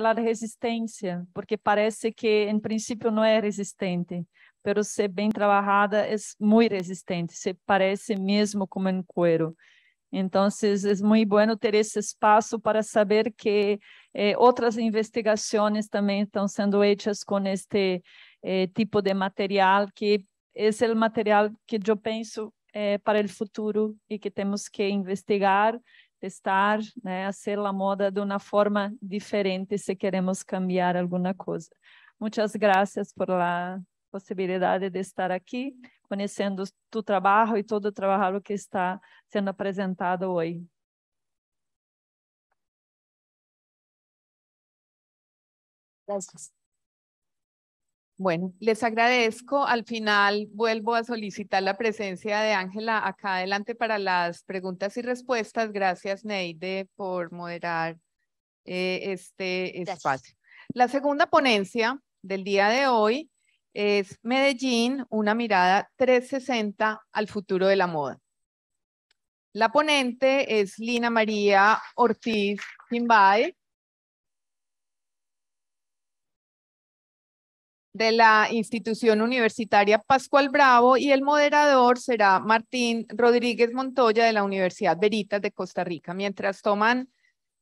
falar resistência, porque parece que em princípio não é resistente, mas se bem trabalhada é muito resistente, se parece mesmo como um cuero. Então, é muito bom ter esse espaço para saber que eh, outras investigações também estão sendo feitas com este eh, tipo de material, que é o material que eu penso eh, para o futuro e que temos que investigar testar, né, fazer a moda de uma forma diferente se queremos cambiar alguma coisa. Muitas graças por a possibilidade de estar aqui, conhecendo tu trabalho e todo o trabalho que está sendo apresentado hoje. Graças. Bueno, les agradezco. Al final vuelvo a solicitar la presencia de Ángela acá adelante para las preguntas y respuestas. Gracias, Neide, por moderar eh, este espacio. La segunda ponencia del día de hoy es Medellín, una mirada 360 al futuro de la moda. La ponente es Lina María Ortiz Timbay. de la institución universitaria Pascual Bravo y el moderador será Martín Rodríguez Montoya de la Universidad Veritas de Costa Rica. Mientras toman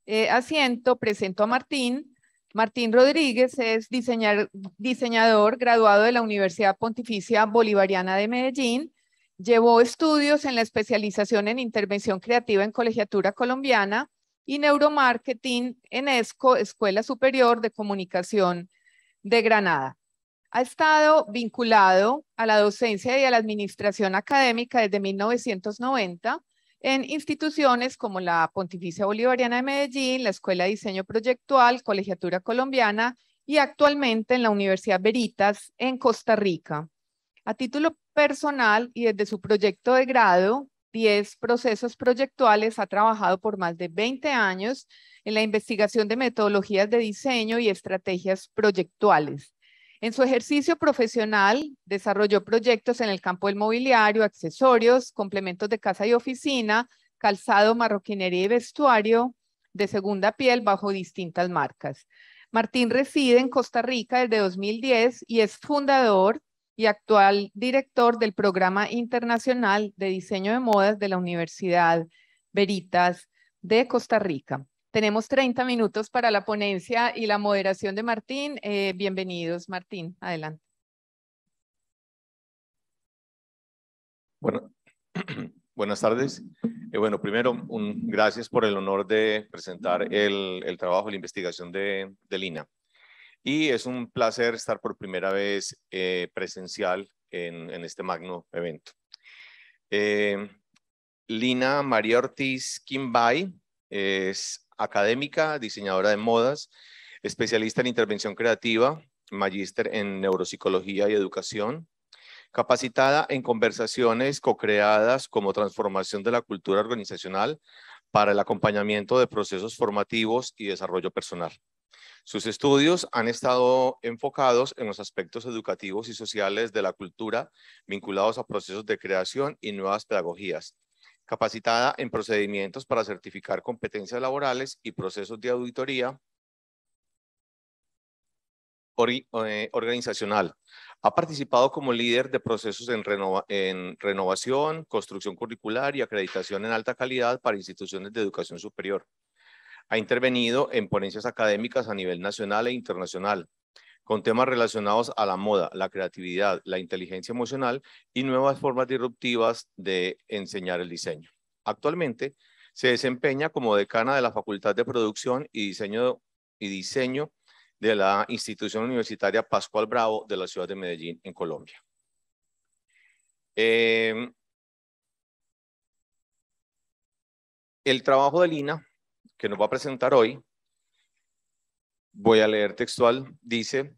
eh, asiento, presento a Martín. Martín Rodríguez es diseñador graduado de la Universidad Pontificia Bolivariana de Medellín. Llevó estudios en la especialización en intervención creativa en colegiatura colombiana y neuromarketing en ESCO, Escuela Superior de Comunicación de Granada. Ha estado vinculado a la docencia y a la administración académica desde 1990 en instituciones como la Pontificia Bolivariana de Medellín, la Escuela de Diseño Proyectual, Colegiatura Colombiana y actualmente en la Universidad Veritas en Costa Rica. A título personal y desde su proyecto de grado, 10 procesos proyectuales, ha trabajado por más de 20 años en la investigación de metodologías de diseño y estrategias proyectuales. En su ejercicio profesional desarrolló proyectos en el campo del mobiliario, accesorios, complementos de casa y oficina, calzado, marroquinería y vestuario de segunda piel bajo distintas marcas. Martín reside en Costa Rica desde 2010 y es fundador y actual director del Programa Internacional de Diseño de Modas de la Universidad Veritas de Costa Rica. Tenemos 30 minutos para la ponencia y la moderación de Martín. Eh, bienvenidos, Martín. Adelante. Bueno, buenas tardes. Eh, bueno, primero, un, gracias por el honor de presentar el, trabajo, la investigación de, Lina. Y es un placer estar por primera vez eh, presencial en, este magno evento. Lina María Ortiz Quimbay es académica, diseñadora de modas, especialista en intervención creativa, magíster en neuropsicología y educación, capacitada en conversaciones co-creadas como transformación de la cultura organizacional para el acompañamiento de procesos formativos y desarrollo personal. Sus estudios han estado enfocados en los aspectos educativos y sociales de la cultura vinculados a procesos de creación y nuevas pedagogías, capacitada en procedimientos para certificar competencias laborales y procesos de auditoría eh, organizacional. Ha participado como líder de procesos en renovación, construcción curricular y acreditación en alta calidad para instituciones de educación superior. Ha intervenido en ponencias académicas a nivel nacional e internacional con temas relacionados a la moda, la creatividad, la inteligencia emocional y nuevas formas disruptivas de enseñar el diseño. Actualmente se desempeña como decana de la Facultad de Producción y Diseño, y Diseño de la Institución Universitaria Pascual Bravo de la ciudad de Medellín, en Colombia. Em, el trabajo de Lina, que nos va a presentar hoy, voy a leer textual, dice,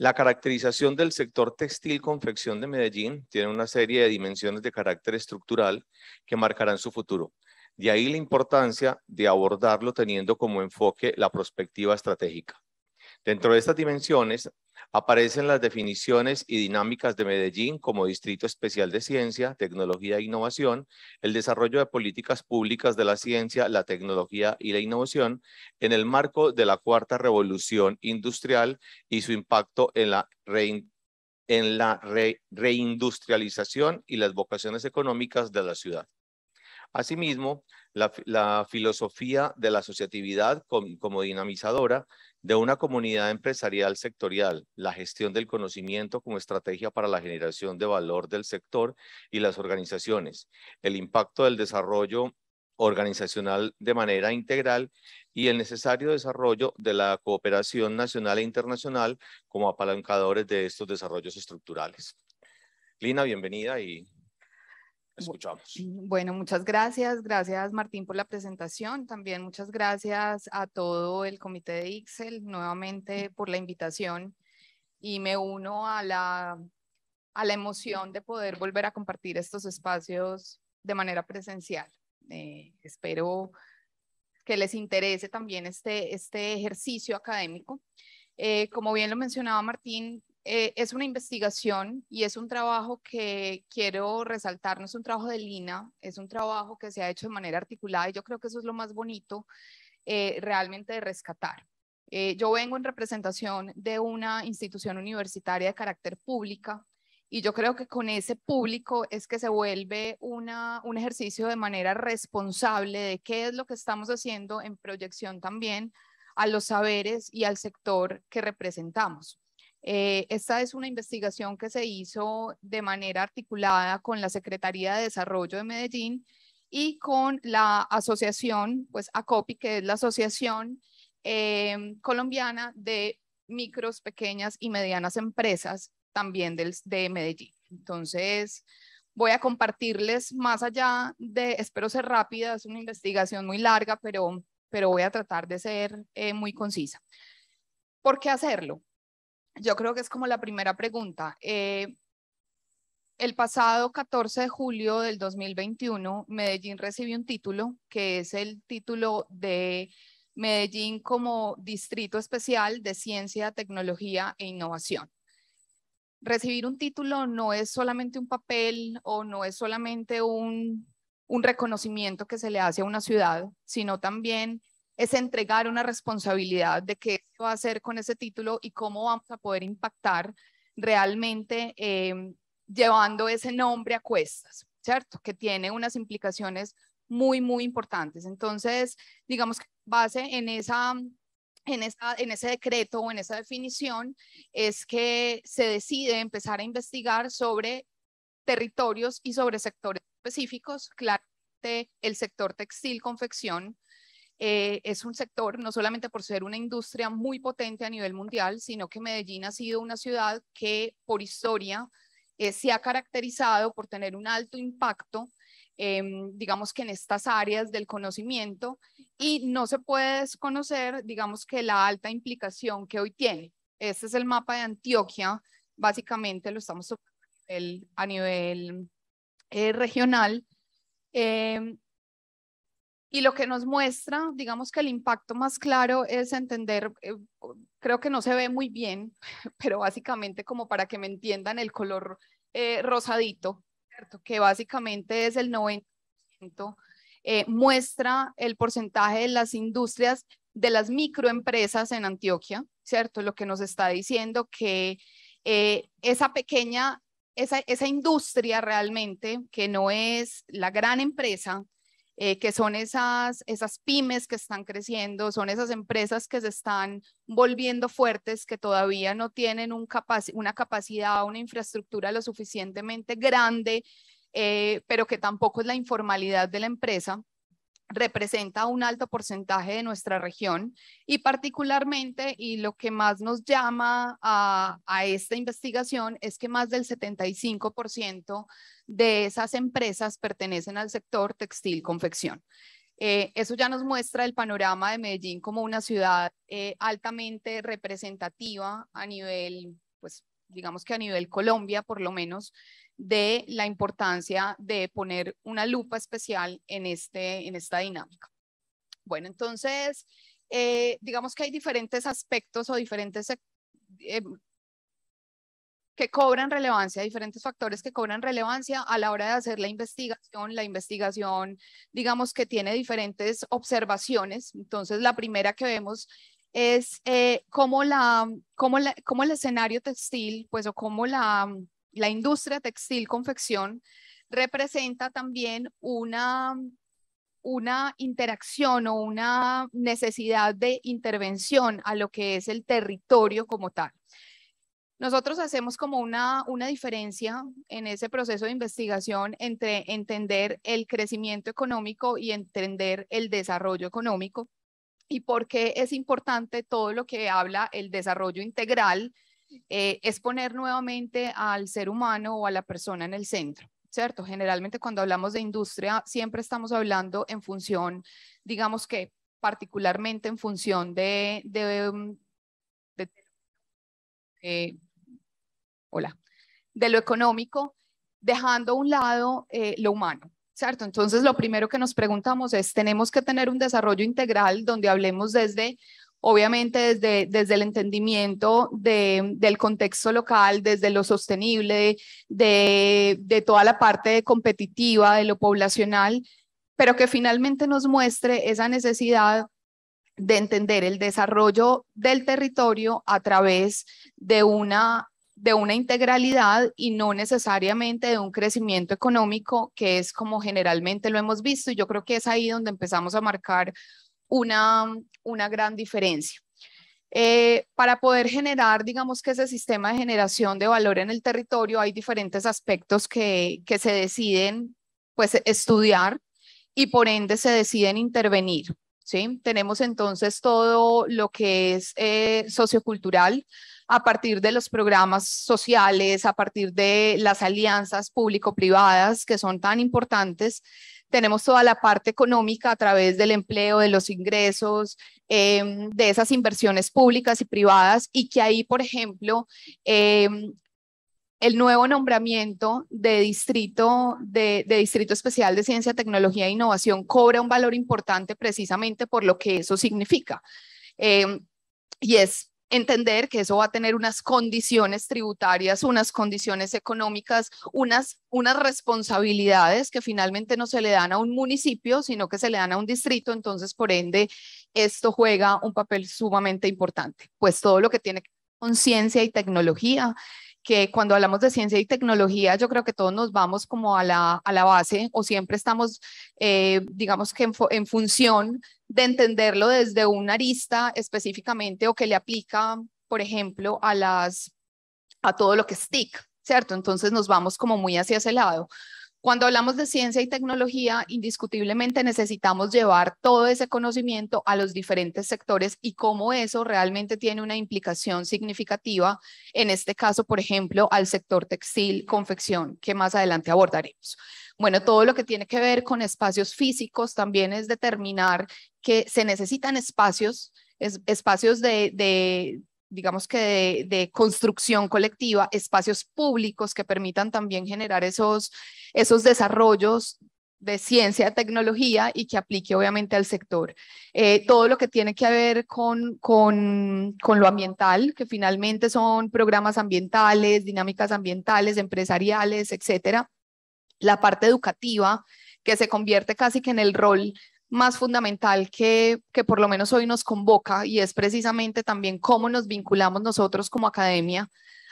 la caracterización del sector textil confección de Medellín tiene una serie de dimensiones de carácter estructural que marcarán su futuro. De ahí la importancia de abordarlo teniendo como enfoque la perspectiva estratégica. Dentro de estas dimensiones aparecen las definiciones y dinámicas de Medellín como Distrito Especial de Ciencia, Tecnología e Innovación, el desarrollo de políticas públicas de la ciencia, la tecnología y la innovación en el marco de la Cuarta Revolución Industrial y su impacto en la reindustrialización y las vocaciones económicas de la ciudad. Asimismo, la, filosofía de la asociatividad como dinamizadora de una comunidad empresarial sectorial, la gestión del conocimiento como estrategia para la generación de valor del sector y las organizaciones, el impacto del desarrollo organizacional de manera integral y el necesario desarrollo de la cooperación nacional e internacional como apalancadores de estos desarrollos estructurales. Lina, bienvenida y bueno, muchas gracias. Gracias, Martín, por la presentación. También muchas gracias a todo el comité de Ixel nuevamente por la invitación. Y me uno a la, a la emoción de poder volver a compartir estos espacios de manera presencial. Eh, espero que les interese también este, este ejercicio académico. Eh, como bien lo mencionaba Martín, eh, es una investigación y es un trabajo que quiero resaltar, no es un trabajo de Lina, es un trabajo que se ha hecho de manera articulada y yo creo que eso es lo más bonito eh, realmente de rescatar. Eh, yo vengo en representación de una institución universitaria de carácter pública y yo creo que con ese público es que se vuelve un ejercicio de manera responsable de qué es lo que estamos haciendo en proyección también a los saberes y al sector que representamos. Eh, esta es una investigación que se hizo de manera articulada con la Secretaría de Desarrollo de Medellín y con la asociación, pues ACOPI, que es la Asociación em, Colombiana de Micros, Pequeñas y Medianas Empresas, también de Medellín. Entonces, voy a compartirles más allá de, espero ser rápida, es una investigación muy larga, pero, pero voy a tratar de ser eh, muy concisa. ¿Por qué hacerlo? yo creo que es como la primera pregunta. Eh, el pasado 14 de julio del 2021, Medellín recibió un título que es el título de Medellín como Distrito Especial de Ciencia, Tecnología e Innovación. Recibir un título no es solamente un papel o no es solamente un reconocimiento que se le hace a una ciudad, sino también es entregar una responsabilidad de qué va a hacer con ese título y cómo vamos a poder impactar realmente em, llevando ese nombre a cuestas, ¿cierto? Que tiene unas implicaciones muy, muy importantes. Entonces, digamos que base en esa en, en, ese decreto o en esa definición es que se decide empezar a investigar sobre territorios y sobre sectores específicos, claramente el sector textil confección eh, es un sector, no solamente por ser una industria muy potente a nivel mundial, sino que Medellín ha sido una ciudad que por historia eh, se ha caracterizado por tener un alto impacto, em, digamos que en estas áreas del conocimiento, y no se puede desconocer, digamos que la alta implicación que hoy tiene. Este es el mapa de Antioquia, básicamente lo estamos a nivel, a nivel eh, regional. Em, y lo que nos muestra, digamos que el impacto más claro es entender, eh, creo que no se ve muy bien, pero básicamente como para que me entiendan el color eh, rosadito, ¿cierto? que básicamente es el 90%, eh, muestra el porcentaje de las industrias de las microempresas en Antioquia, ¿cierto? Lo que nos está diciendo que esa pequeña, esa industria realmente, que no es la gran empresa, eh, que son esas, esas pymes que están creciendo, son esas empresas que se están volviendo fuertes, que todavía no tienen una capacidad, una infraestructura lo suficientemente grande, eh, pero que tampoco es la informalidad de la empresa representa un alto porcentaje de nuestra región y particularmente, y lo que más nos llama a, esta investigación es que más del 75% de esas empresas pertenecen al sector textil-confección. Eh, eso ya nos muestra el panorama de Medellín como una ciudad eh, altamente representativa a nivel, pues digamos que a nivel Colombia por lo menos, de la importancia de poner una lupa especial en, este, en esta dinámica. Bueno, entonces, eh, digamos que hay diferentes aspectos o diferentes eh, que cobran relevancia, diferentes factores que cobran relevancia a la hora de hacer la investigación. La investigación, digamos que tiene diferentes observaciones. Entonces, la primera que vemos es eh, la, cómo, la, cómo el escenario textil, pues, o cómo la, la industria textil confección representa también una, una interacción o una necesidad de intervención a lo que es el territorio como tal. Nosotros hacemos como una, una diferencia en ese proceso de investigación entre entender el crecimiento económico y entender el desarrollo económico y por qué es importante todo lo que habla el desarrollo integral eh, es poner nuevamente al ser humano o a la persona en el centro. ¿Cierto? Generalmente cuando hablamos de industria siempre estamos hablando en función, digamos que particularmente en función de, de, mm, de, eh, hola, de lo económico, dejando a un lado eh, lo humano. ¿Cierto? Entonces, lo primero que nos preguntamos es, tenemos que tener un desarrollo integral donde hablemos desde obviamente desde, desde el entendimiento del contexto local, desde lo sostenible, de, toda la parte competitiva, de lo poblacional, pero que finalmente nos muestre esa necesidad de entender el desarrollo del territorio a través de una de una integralidad y no necesariamente de un crecimiento económico, que es como generalmente lo hemos visto. Y yo creo que es ahí donde empezamos a marcar una, una gran diferencia. Eh, para poder generar, digamos que ese sistema de generación de valor en el territorio, hay diferentes aspectos que, que se deciden pues, estudiar y por ende se deciden intervenir. ¿sí? Tenemos entonces todo lo que es eh, sociocultural a partir de los programas sociales, a partir de las alianzas público-privadas que son tan importantes tenemos toda la parte económica a través del empleo, de los ingresos, em, de esas inversiones públicas y privadas, y que ahí, por ejemplo, em, el nuevo nombramiento de distrito, de, especial de ciencia, tecnología e innovación cobra un valor importante precisamente por lo que eso significa. Em, y es entender que eso va a tener unas condiciones tributarias, unas condiciones económicas, unas, unas responsabilidades que finalmente no se le dan a un municipio, sino que se le dan a un distrito. Entonces, por ende, esto juega un papel sumamente importante, pues todo lo que tiene conciencia y tecnología que cuando hablamos de ciencia y tecnología, yo creo que todos nos vamos como a la, a la base o siempre estamos, eh, digamos que en, función de entenderlo desde una arista específicamente o que le aplica, por ejemplo, a, las, a todo lo que es TIC, ¿cierto? Entonces nos vamos como muy hacia ese lado. Cuando hablamos de ciencia y tecnología, indiscutiblemente necesitamos llevar todo ese conocimiento a los diferentes sectores y cómo eso realmente tiene una implicación significativa, en este caso, por ejemplo, al sector textil, confección, que más adelante abordaremos. Bueno, todo lo que tiene que ver con espacios físicos también es determinar que se necesitan espacios, espacios de digamos que de, construcción colectiva, espacios públicos que permitan también generar esos, esos desarrollos de ciencia, tecnología y que aplique obviamente al sector. Eh, todo lo que tiene que ver con, con, lo ambiental, que finalmente son programas ambientales, dinámicas ambientales, empresariales, etcétera. La parte educativa, que se convierte casi que en el rol más fundamental que, que por lo menos hoy nos convoca y es precisamente también cómo nos vinculamos nosotros como academia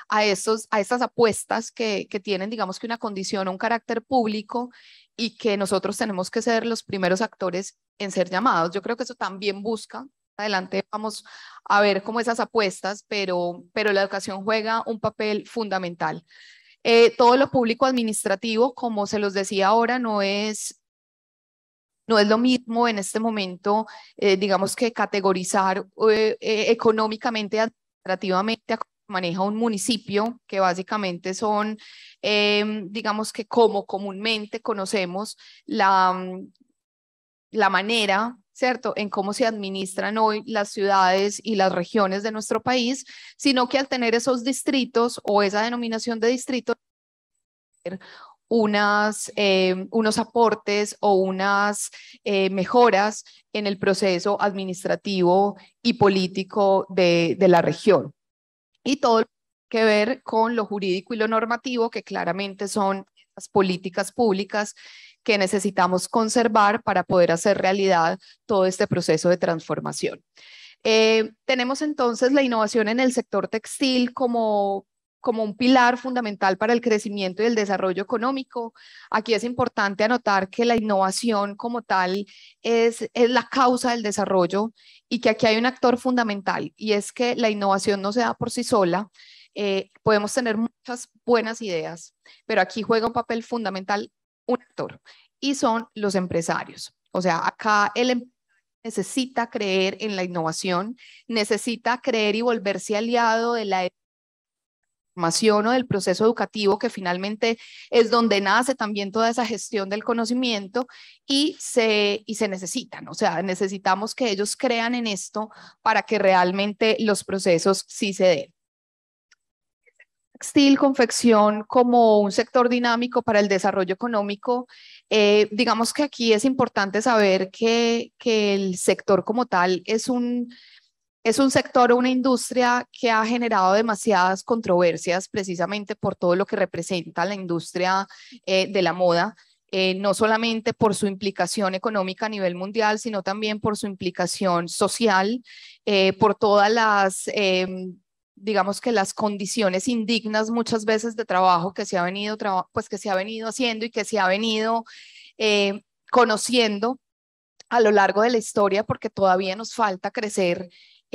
a, estos, a estas apuestas que, tienen, digamos que una condición, un carácter público y que nosotros tenemos que ser los primeros actores en ser llamados. Yo creo que eso también busca. Adelante vamos a ver cómo esas apuestas, pero, pero la educación juega un papel fundamental. Eh, todo lo público administrativo, como se los decía ahora, no es no es lo mismo en este momento, eh, digamos que categorizar eh, eh, económicamente, administrativamente a maneja un municipio, que básicamente son, em, digamos que como comúnmente conocemos la, mm, la manera ¿cierto? En cómo se administran hoy las ciudades y las regiones de nuestro país, sino que al tener esos distritos o esa denominación de distrito, unas, em, unos aportes o unas eh, mejoras en el proceso administrativo y político de, de la región. Y todo que ver con lo jurídico y lo normativo, que claramente son las políticas públicas que necesitamos conservar para poder hacer realidad todo este proceso de transformación. Eh, tenemos entonces la innovación en el sector textil como como un pilar fundamental para el crecimiento y el desarrollo económico. Aquí es importante anotar que la innovación como tal es, es la causa del desarrollo y que aquí hay un actor fundamental y es que la innovación no se da por sí sola. Eh, podemos tener muchas buenas ideas, pero aquí juega un papel fundamental un actor y son los empresarios. O sea, acá el em-, necesita creer en la innovación, necesita creer y volverse aliado de la formación o del proceso educativo, que finalmente es donde nace también toda esa gestión del conocimiento y se, y se necesitan. O sea, necesitamos que ellos crean en esto para que realmente los procesos sí se den textil, confección como un sector dinámico para el desarrollo económico. Eh, digamos que aquí es importante saber que, que, el sector como tal es un, es un sector o una industria que ha generado demasiadas controversias precisamente por todo lo que representa la industria eh, de la moda. Eh, no solamente por su implicación económica a nivel mundial, sino también por su implicación social, eh, por todas las em, digamos que las condiciones indignas muchas veces de trabajo que se ha venido, pues que se ha venido haciendo y que se ha venido conociendo a lo largo de la historia porque todavía nos falta crecer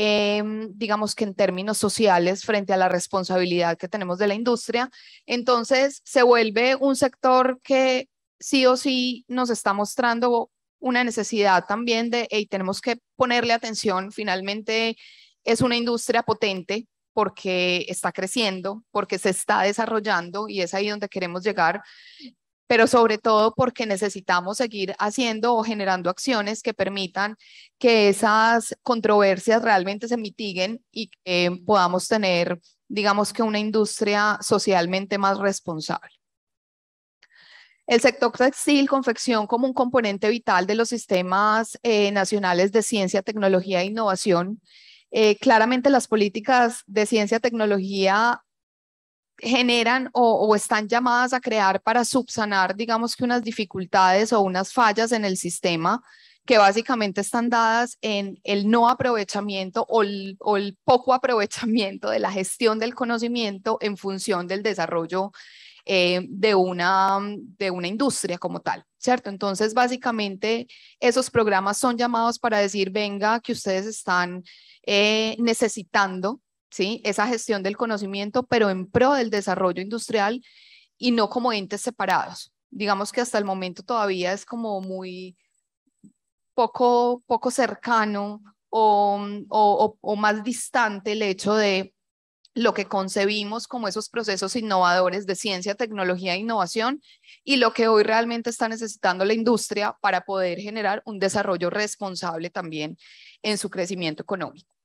Em, digamos que en términos sociales, frente a la responsabilidad que tenemos de la industria. Entonces, se vuelve un sector que sí o sí nos está mostrando una necesidad también de, y tenemos que ponerle atención, finalmente es una industria potente porque está creciendo, porque se está desarrollando y es ahí donde queremos llegar pero sobre todo porque necesitamos seguir haciendo o generando acciones que permitan que esas controversias realmente se mitiguen y que podamos tener, digamos que, una industria socialmente más responsable. El sector textil, confección como un componente vital de los sistemas eh, nacionales de ciencia, tecnología e innovación. Eh, claramente las políticas de ciencia, tecnología generan o, están llamadas a crear para subsanar, digamos que unas dificultades o unas fallas en el sistema que básicamente están dadas en el no aprovechamiento o el, poco aprovechamiento de la gestión del conocimiento en función del desarrollo eh, de, una, de una industria como tal, ¿cierto? Entonces, básicamente, esos programas son llamados para decir, venga, que ustedes están eh, necesitando ¿sí? Esa gestión del conocimiento, pero en pro del desarrollo industrial y no como entes separados. Digamos que hasta el momento todavía es como muy poco, poco cercano mm, o, o más distante el hecho de lo que concebimos como esos procesos innovadores de ciencia, tecnología e innovación y lo que hoy realmente está necesitando la industria para poder generar un desarrollo responsable también en su crecimiento económico.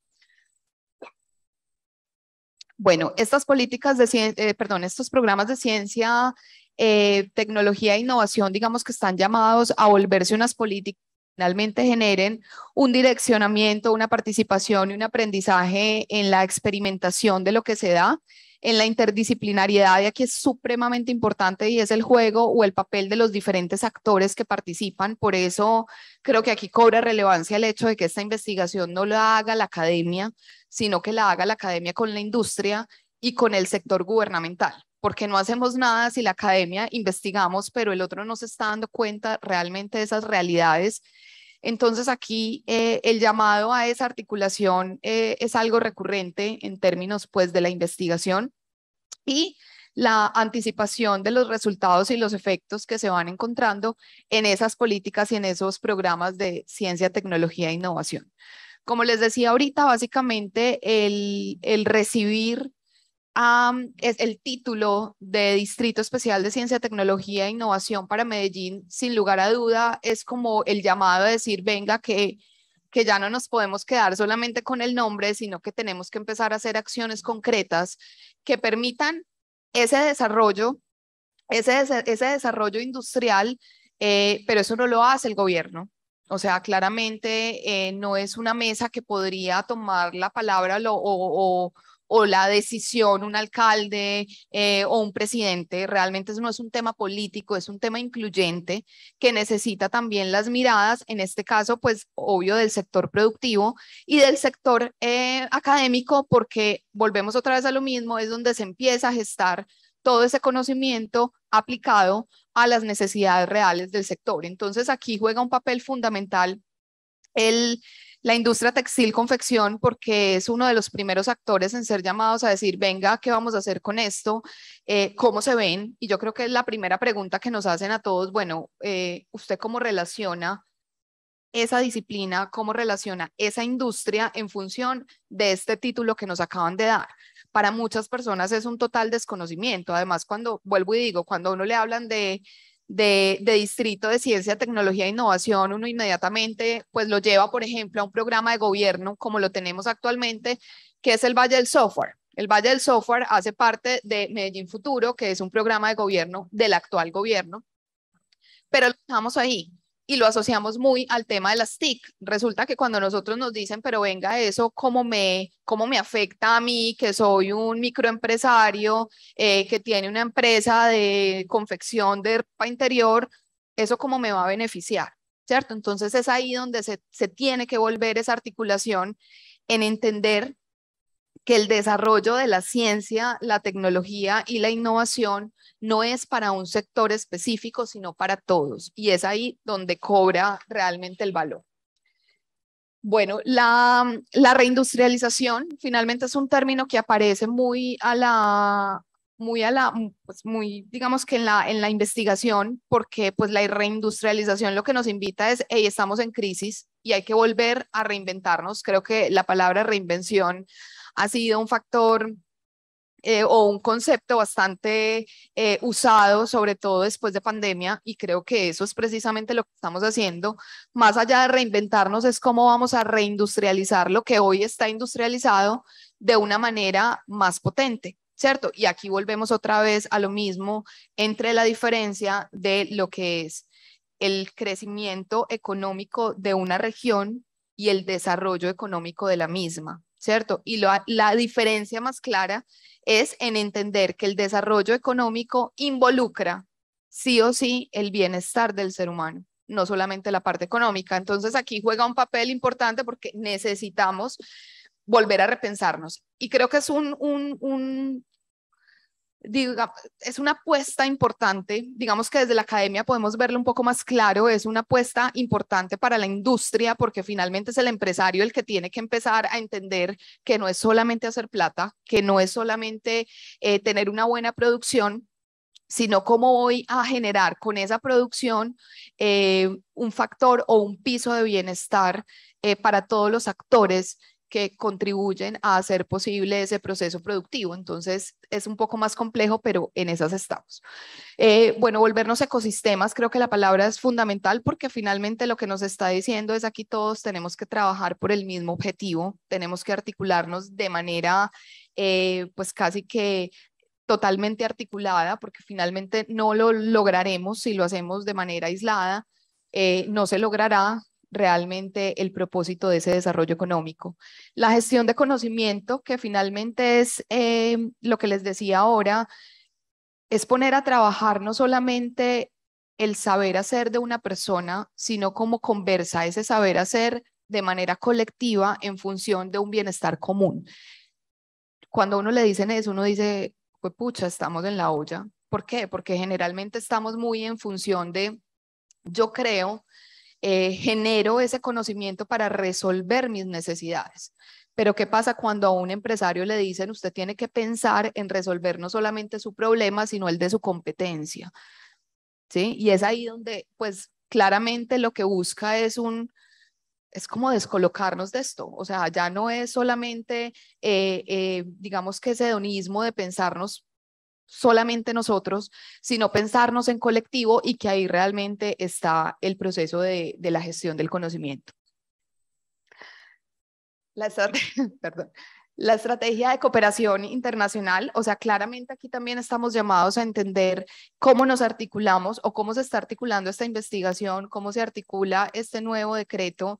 Bueno, estas políticas de, eh, estos programas de ciencia, eh, tecnología e innovación, digamos que están llamados a volverse unas políticas finalmente generen un direccionamiento, una participación y un aprendizaje en la experimentación de lo que se da en la interdisciplinariedad y aquí es supremamente importante y es el juego o el papel de los diferentes actores que participan. Por eso creo que aquí cobra relevancia el hecho de que esta investigación no la haga la academia, sino que la haga la academia con la industria y con el sector gubernamental porque no hacemos nada si la academia investigamos, pero el otro no se está dando cuenta realmente de esas realidades entonces aquí eh, el llamado a esa articulación eh, es algo recurrente en términos pues de la investigación y la anticipación de los resultados y los efectos que se van encontrando en esas políticas y en esos programas de ciencia, tecnología e innovación. Como les decía ahorita, básicamente el recibir es el título de Distrito Especial de Ciencia, Tecnología e Innovación para Medellín, sin lugar a duda, es como el llamado a decir, venga, que, que ya no nos podemos quedar solamente con el nombre, sino que tenemos que empezar a hacer acciones concretas que permitan ese desarrollo, ese, ese desarrollo industrial, eh, pero eso no lo hace el gobierno. O sea, claramente eh, no es una mesa que podría tomar la palabra o o la decisión, un alcalde eh, o un presidente, realmente no es un tema político, es un tema incluyente que necesita también las miradas, en este caso, pues obvio del sector productivo y del sector eh, académico, porque volvemos otra vez a lo mismo, es donde se empieza a gestar todo ese conocimiento aplicado a las necesidades reales del sector. Entonces aquí juega un papel fundamental el, la industria textil confección porque es uno de los primeros actores en ser llamados a decir, venga, ¿qué vamos a hacer con esto? Eh, ¿Cómo se ven? Y yo creo que es la primera pregunta que nos hacen a todos, bueno, eh, ¿usted cómo relaciona esa disciplina, cómo relaciona esa industria en función de este título que nos acaban de dar? Para muchas personas es un total desconocimiento. Además, cuando vuelvo y digo, cuando a uno le hablan de de, distrito de ciencia, tecnología e innovación, uno inmediatamente pues lo lleva, por ejemplo, a un programa de gobierno como lo tenemos actualmente, que es el Valle del Software. El Valle del Software hace parte de Medellín Futuro, que es un programa de gobierno del actual gobierno, pero lo dejamos ahí y lo asociamos muy al tema de las TIC. Resulta que cuando nosotros nos dicen, pero venga eso, ¿cómo me, cómo me afecta a mí, que soy un microempresario, eh, que tiene una empresa de confección de ropa interior, eso cómo me va a beneficiar, ¿cierto? Entonces es ahí donde se, se tiene que volver esa articulación en entender que el desarrollo de la ciencia, la tecnología y la innovación no es para un sector específico, sino para todos. Y es ahí donde cobra realmente el valor. Bueno, la, reindustrialización finalmente es un término que aparece muy a la, muy a la, pues muy, digamos que en la, en la investigación, porque pues la reindustrialización lo que nos invita es, hey, estamos en crisis y hay que volver a reinventarnos. Creo que la palabra reinvención ha sido un factor eh, o un concepto bastante eh, usado, sobre todo después de pandemia, y creo que eso es precisamente lo que estamos haciendo. Más allá de reinventarnos, es cómo vamos a reindustrializar lo que hoy está industrializado de una manera más potente. ¿Cierto? Y aquí volvemos otra vez a lo mismo entre la diferencia de lo que es el crecimiento económico de una región y el desarrollo económico de la misma. ¿cierto? Y la diferencia más clara es en entender que el desarrollo económico involucra sí o sí el bienestar del ser humano, no solamente la parte económica. Entonces aquí juega un papel importante porque necesitamos volver a repensarnos. Y creo que es un, un es una apuesta importante, digamos que desde la academia podemos verlo un poco más claro, es una apuesta importante para la industria porque finalmente es el empresario el que tiene que empezar a entender que no es solamente hacer plata, que no es solamente eh, tener una buena producción, sino cómo voy a generar con esa producción eh, un factor o un piso de bienestar eh, para todos los actores que contribuyen a hacer posible ese proceso productivo. Entonces, es un poco más complejo, pero en esas estamos. Eh, bueno, volvernos ecosistemas, creo que la palabra es fundamental porque finalmente lo que nos está diciendo es aquí todos tenemos que trabajar por el mismo objetivo, tenemos que articularnos de manera, eh, pues casi que totalmente articulada, porque finalmente no lo lograremos si lo hacemos de manera aislada, eh, no se logrará realmente el propósito de ese desarrollo económico. La gestión de conocimiento, que finalmente es em, lo que les decía ahora, es poner a trabajar no solamente el saber hacer de una persona, sino como conversa ese saber hacer de manera colectiva en función de un bienestar común. Cuando uno le dicen eso, uno dice, pues pucha, estamos en la olla. ¿Por qué? Porque generalmente estamos muy en función de, yo creo eh, genero ese conocimiento para resolver mis necesidades. Pero ¿qué pasa cuando a un empresario le dicen usted tiene que pensar en resolver no solamente su problema, sino el de su competencia? ¿Sí? Y es ahí donde, pues, claramente lo que busca es un, es como descolocarnos de esto, o sea, ya no es solamente, eh, eh, digamos que ese hedonismo de pensarnos solamente nosotros, sino pensarnos en colectivo y que ahí realmente está el proceso de, la gestión del conocimiento. La la estrategia de cooperación internacional, o sea, claramente aquí también estamos llamados a entender cómo nos articulamos o cómo se está articulando esta investigación, cómo se articula este nuevo decreto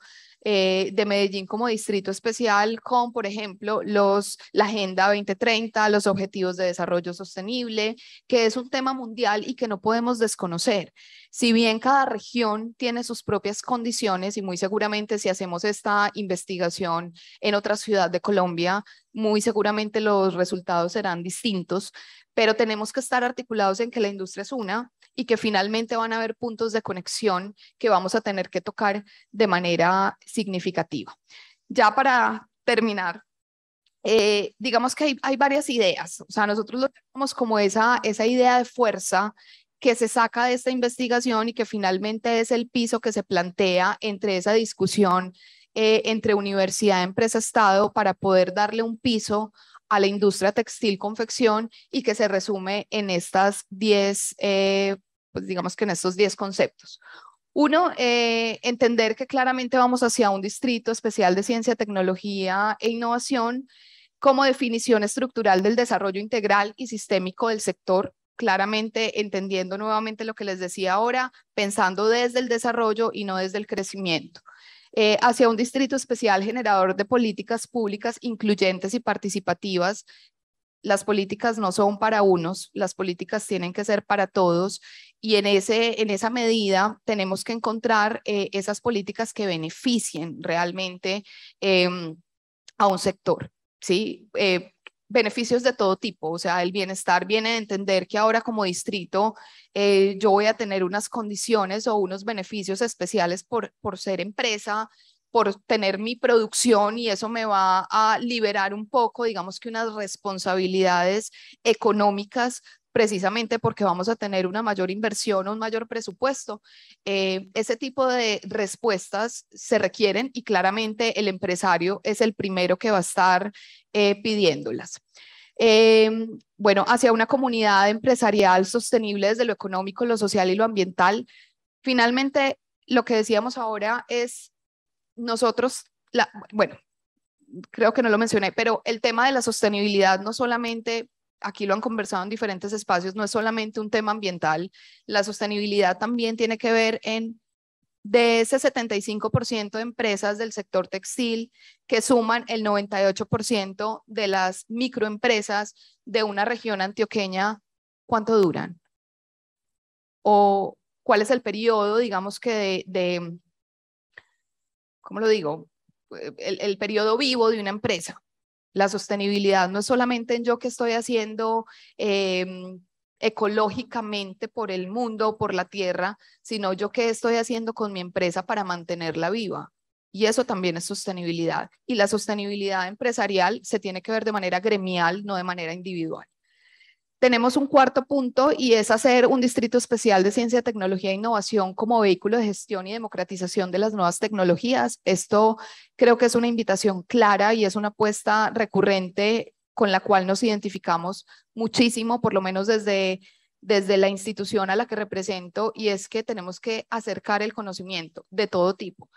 eh, de Medellín como distrito especial con, por ejemplo, los, la Agenda 2030, los Objetivos de Desarrollo Sostenible, que es un tema mundial y que no podemos desconocer. Si bien cada región tiene sus propias condiciones y muy seguramente si hacemos esta investigación en otra ciudad de Colombia, muy seguramente los resultados serán distintos, pero tenemos que estar articulados en que la industria es una, y que finalmente van a haber puntos de conexión que vamos a tener que tocar de manera significativa. Ya para terminar, eh, digamos que hay, varias ideas, o sea, nosotros lo tenemos como esa, esa idea de fuerza que se saca de esta investigación y que finalmente es el piso que se plantea entre esa discusión eh, entre universidad, empresa, Estado para poder darle un piso a la industria textil confección y que se resume en estas 10 pues digamos que en estos 10 conceptos. Uno, eh, entender que claramente vamos hacia un distrito especial de ciencia, tecnología e innovación como definición estructural del desarrollo integral y sistémico del sector, claramente entendiendo nuevamente lo que les decía ahora, pensando desde el desarrollo y no desde el crecimiento. Eh, hacia un distrito especial generador de políticas públicas incluyentes y participativas las políticas no son para unos, las políticas tienen que ser para todos y en, ese, en esa medida tenemos que encontrar eh, esas políticas que beneficien realmente em, a un sector, ¿sí? Eh, beneficios de todo tipo, o sea, el bienestar viene de entender que ahora como distrito eh, yo voy a tener unas condiciones o unos beneficios especiales por, por ser empresa, por tener mi producción y eso me va a liberar un poco, digamos que unas responsabilidades económicas precisamente porque vamos a tener una mayor inversión, o un mayor presupuesto. Eh, ese tipo de respuestas se requieren y claramente el empresario es el primero que va a estar eh, pidiéndolas. Em, bueno, hacia una comunidad empresarial sostenible desde lo económico, lo social y lo ambiental. Finalmente, lo que decíamos ahora es nosotros, la, bueno, creo que no lo mencioné, pero el tema de la sostenibilidad no solamente aquí lo han conversado en diferentes espacios, no es solamente un tema ambiental, la sostenibilidad también tiene que ver en de ese 75% de empresas del sector textil que suman el 98% de las microempresas de una región antioqueña, ¿cuánto duran? ¿O cuál es el periodo, digamos que de, ¿cómo lo digo? el periodo vivo de una empresa. La sostenibilidad no es solamente en yo que estoy haciendo em, ecológicamente por el mundo, por la tierra, sino yo que estoy haciendo con mi empresa para mantenerla viva. Y eso también es sostenibilidad. Y la sostenibilidad empresarial se tiene que ver de manera gremial, no de manera individual. Tenemos un cuarto punto y es hacer un distrito especial de ciencia, tecnología e innovación como vehículo de gestión y democratización de las nuevas tecnologías. Esto creo que es una invitación clara y es una apuesta recurrente con la cual nos identificamos muchísimo, por lo menos desde, desde la institución a la que represento, y es que tenemos que acercar el conocimiento de todo tipo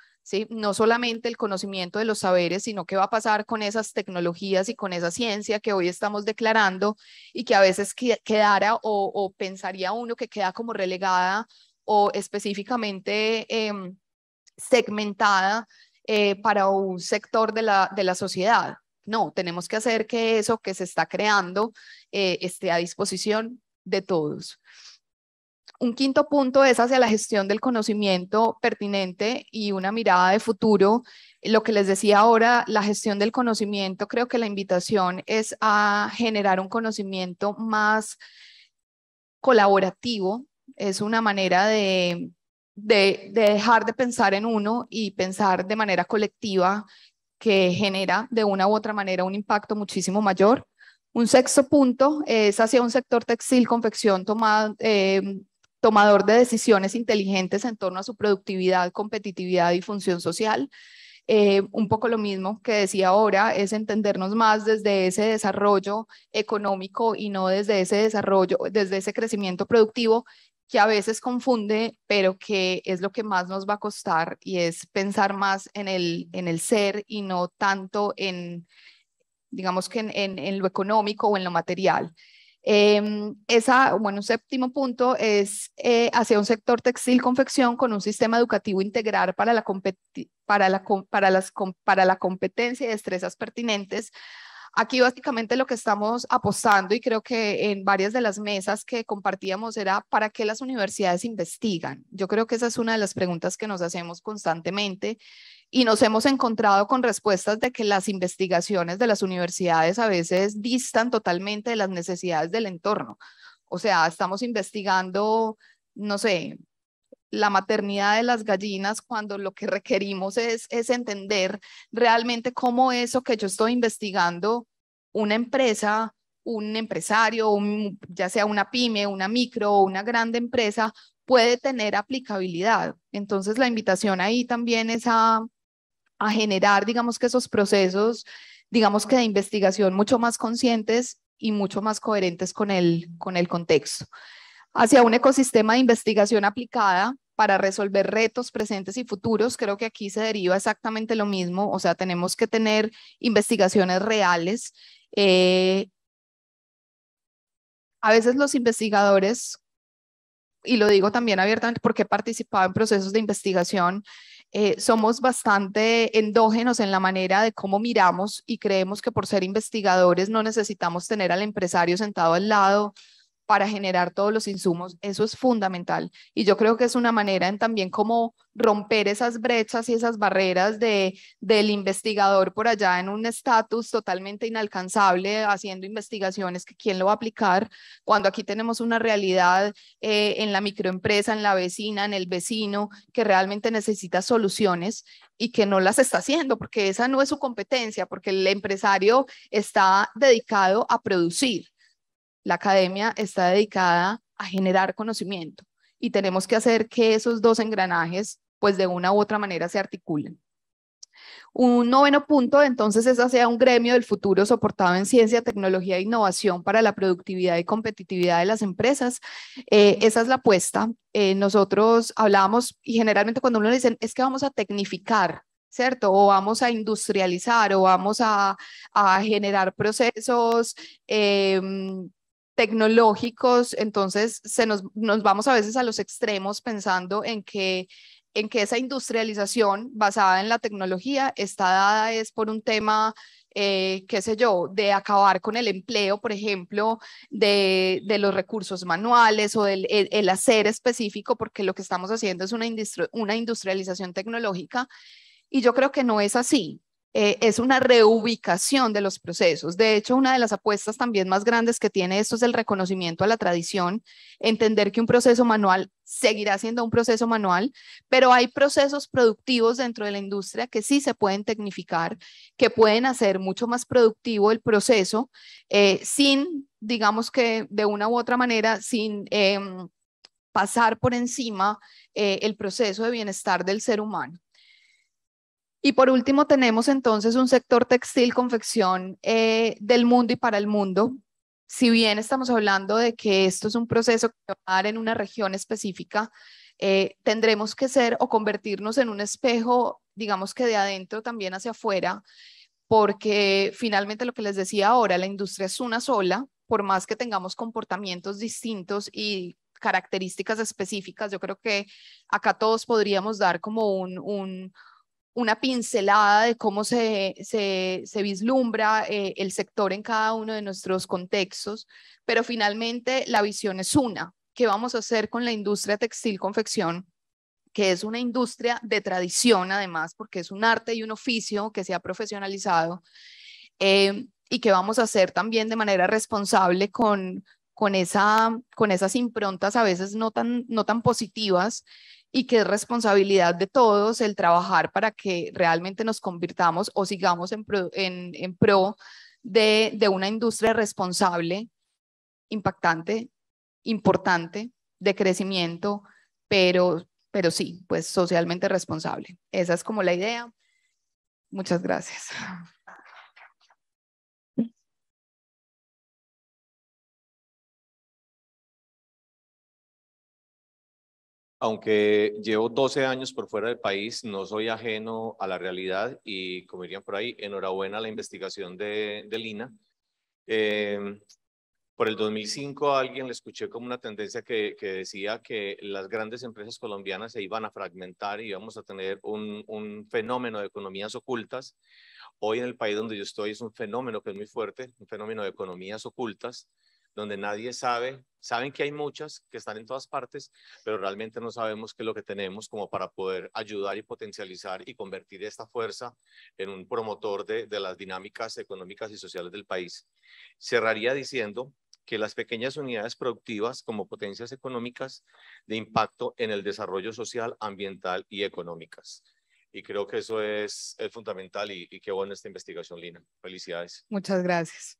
no solamente el conocimiento de los saberes, sino qué va a pasar con esas tecnologías y con esa ciencia que hoy estamos declarando y que a veces quedara o, pensaría uno que queda como relegada o específicamente em, segmentada eh, para un sector de la, sociedad. No, tenemos que hacer que eso que se está creando eh, esté a disposición de todos. Un quinto punto es hacia la gestión del conocimiento pertinente y una mirada de futuro. Lo que les decía ahora, la gestión del conocimiento, creo que la invitación es a generar un conocimiento más colaborativo. Es una manera de, dejar de pensar en uno y pensar de manera colectiva que genera de una u otra manera un impacto muchísimo mayor. Un sexto punto es hacia un sector textil, confección, tomado, eh, tomador de decisiones inteligentes en torno a su productividad, competitividad y función social. Eh, un poco lo mismo que decía ahora, es entendernos más desde ese desarrollo económico y no desde ese desarrollo, desde ese crecimiento productivo que a veces confunde, pero que es lo que más nos va a costar y es pensar más en el, ser y no tanto en, digamos que en lo económico o en lo material. Eh, esa, bueno, un séptimo punto es eh, hacia un sector textil confección con un sistema educativo integral para la, para la competencia y destrezas pertinentes. Aquí básicamente lo que estamos apostando y creo que en varias de las mesas que compartíamos era para qué las universidades investigan. Yo creo que esa es una de las preguntas que nos hacemos constantemente y nos hemos encontrado con respuestas de que las investigaciones de las universidades a veces distan totalmente de las necesidades del entorno. O sea, estamos investigando, no sé, la maternidad de las gallinas cuando lo que requerimos es, entender realmente cómo eso que yo estoy investigando, una empresa, un empresario, ya sea una pyme, una micro o una grande empresa, puede tener aplicabilidad. Entonces la invitación ahí también es a, a generar, digamos que esos procesos, digamos que de investigación mucho más conscientes y mucho más coherentes con el, con el contexto, hacia un ecosistema de investigación aplicada para resolver retos presentes y futuros. Creo que aquí se deriva exactamente lo mismo, o sea, tenemos que tener investigaciones reales. Eh, a veces los investigadores, y lo digo también abiertamente porque he participado en procesos de investigación, eh, somos bastante endógenos en la manera de cómo miramos y creemos que por ser investigadores no necesitamos tener al empresario sentado al lado para generar todos los insumos, eso es fundamental. Y yo creo que es una manera en también como romper esas brechas y esas barreras de, del investigador por allá en un estatus totalmente inalcanzable, haciendo investigaciones que quién lo va a aplicar, cuando aquí tenemos una realidad eh, en la microempresa, en la vecina, en el vecino, que realmente necesita soluciones y que no las está haciendo, porque esa no es su competencia, porque el empresario está dedicado a producir la academia está dedicada a generar conocimiento y tenemos que hacer que esos dos engranajes pues de una u otra manera se articulen. Un noveno punto, entonces, es hacia un gremio del futuro soportado en ciencia, tecnología e innovación para la productividad y competitividad de las empresas. Eh, esa es la apuesta. Eh, nosotros hablamos y generalmente cuando uno dice es que vamos a tecnificar, ¿cierto? O vamos a industrializar, o vamos a, generar procesos em, tecnológicos, entonces se nos, nos vamos a veces a los extremos pensando en que en que esa industrialización basada en la tecnología está dada es por un tema, eh, qué sé yo, de acabar con el empleo, por ejemplo, de, de los recursos manuales o del el, hacer específico, porque lo que estamos haciendo es una, una industrialización tecnológica. Y yo creo que no es así. Eh, es una reubicación de los procesos. De hecho, una de las apuestas también más grandes que tiene esto es el reconocimiento a la tradición, entender que un proceso manual seguirá siendo un proceso manual, pero hay procesos productivos dentro de la industria que sí se pueden tecnificar, que pueden hacer mucho más productivo el proceso eh, sin, digamos que de una u otra manera, sin... Em, pasar por encima eh, el proceso de bienestar del ser humano. Y por último, tenemos entonces un sector textil, confección eh, del mundo y para el mundo. Si bien estamos hablando de que esto es un proceso que va a dar en una región específica, eh, tendremos que ser o convertirnos en un espejo, digamos que de adentro también hacia afuera, porque finalmente lo que les decía ahora, la industria es una sola, por más que tengamos comportamientos distintos y características específicas, yo creo que acá todos podríamos dar como un, un una pincelada de cómo se, se, vislumbra eh, el sector en cada uno de nuestros contextos, pero finalmente la visión es una. ¿Qué vamos a hacer con la industria textil-confección? que es una industria de tradición además, porque es un arte y un oficio que se ha profesionalizado eh, y que vamos a hacer también de manera responsable con, con, esa, con esas improntas a veces no tan, no tan positivas y que es responsabilidad de todos el trabajar para que realmente nos convirtamos o sigamos en pro, de, una industria responsable, impactante, importante, de crecimiento, pero, pero sí, pues socialmente responsable. Esa es como la idea. Muchas gracias. aunque llevo 12 años por fuera del país, no soy ajeno a la realidad y, como dirían por ahí, enhorabuena a la investigación de, Lina. Em, por el 2005 a alguien le escuché como una tendencia que, decía que las grandes empresas colombianas se iban a fragmentar y íbamos a tener un fenómeno de economías ocultas. Hoy en el país donde yo estoy es un fenómeno que es muy fuerte, un fenómeno de economías ocultas donde nadie sabe. Saben que hay muchas que están en todas partes, pero realmente no sabemos qué es lo que tenemos como para poder ayudar y potencializar y convertir esta fuerza en un promotor de, las dinámicas económicas y sociales del país. Cerraría diciendo que las pequeñas unidades productivas como potencias económicas de impacto en el desarrollo social, ambiental y económicas. Y creo que eso es, el fundamental y, y qué buena esta investigación, Lina. Felicidades. Muchas gracias.